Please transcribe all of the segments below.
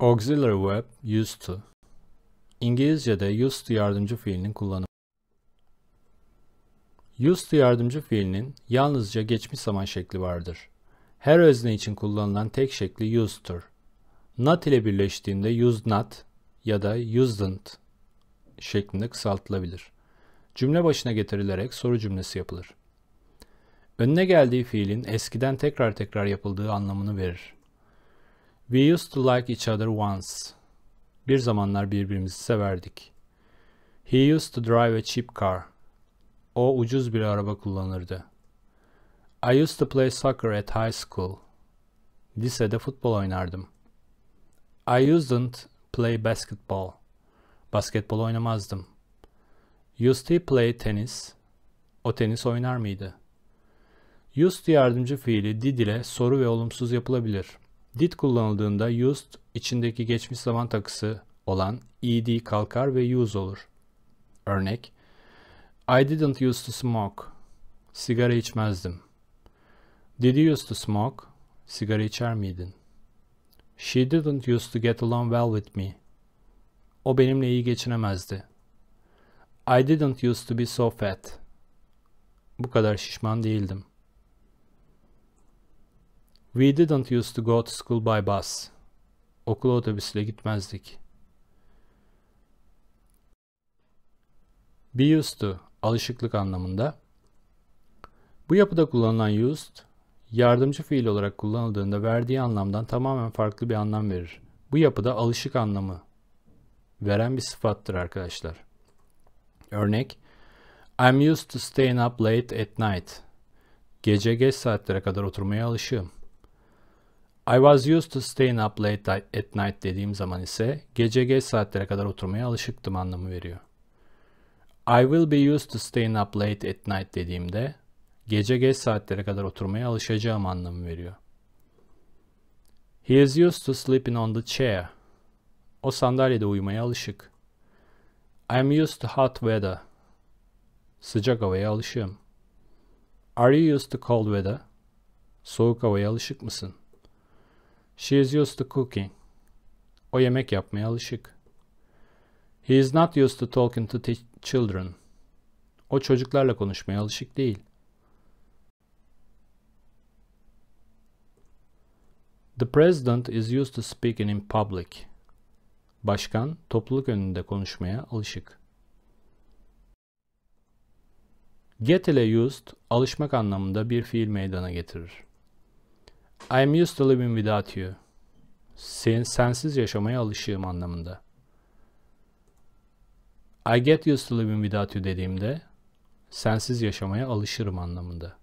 Auxiliary verb used to. İngilizce'de used to yardımcı fiilinin kullanımı. Used to yardımcı fiilinin yalnızca geçmiş zaman şekli vardır. Her özne için kullanılan tek şekli used'tür. Not ile birleştiğinde used not ya da usedn't şeklinde kısaltılabilir. Cümle başına getirilerek soru cümlesi yapılır. Önüne geldiği fiilin eskiden tekrar tekrar yapıldığı anlamını verir. We used to like each other once. Bir zamanlar birbirimizi severdik. He used to drive a cheap car. O ucuz bir araba kullanırdı. I used to play soccer at high school. Lisede futbol oynardım. I usedn't play basketball. Basketbol oynamazdım. Used to play tennis. O tenis oynar mıydı? Used to yardımcı fiili did ile soru ve olumsuz yapılabilir. Did kullanıldığında used içindeki geçmiş zaman takısı olan ed kalkar ve use olur. Örnek I didn't used to smoke. Sigara içmezdim. Did you used to smoke? Sigara içer miydin? She didn't used to get along well with me. O benimle iyi geçinemezdi. I didn't used to be so fat. Bu kadar şişman değildim. We didn't used to go to school by bus. Okula otobüsle gitmezdik. Be used to, alışıklık anlamında. Bu yapıda kullanılan used, yardımcı fiil olarak kullanıldığında verdiği anlamdan tamamen farklı bir anlam verir. Bu yapıda alışık anlamı veren bir sıfattır arkadaşlar. Örnek, I'm used to staying up late at night. Gece geç saatlere kadar oturmaya alışığım. I was used to staying up late at night dediğim zaman ise gece geç saatlere kadar oturmaya alışıktım anlamı veriyor. I will be used to staying up late at night dediğimde gece geç saatlere kadar oturmaya alışacağım anlamı veriyor. He is used to sleeping on the chair. O sandalyede uyumaya alışık. I am used to hot weather. Sıcak havaya alışığım. Are you used to cold weather? Soğuk havaya alışık mısın?'' She is used to cooking. O yemek yapmaya alışık. He is not used to talking to children. O çocuklarla konuşmaya alışık değil. The president is used to speaking in public. Başkan topluluk önünde konuşmaya alışık. Get ile used alışmak anlamında bir fiil meydana getirir. I am used to living without you. Sen, sensiz yaşamaya alışığım anlamında. I get used to living without you dediğimde sensiz yaşamaya alışırım anlamında.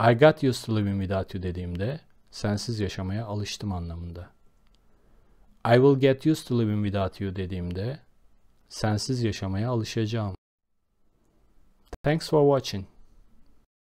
I got used to living without you dediğimde sensiz yaşamaya alıştım anlamında. I will get used to living without you dediğimde sensiz yaşamaya alışacağım. Thanks for watching.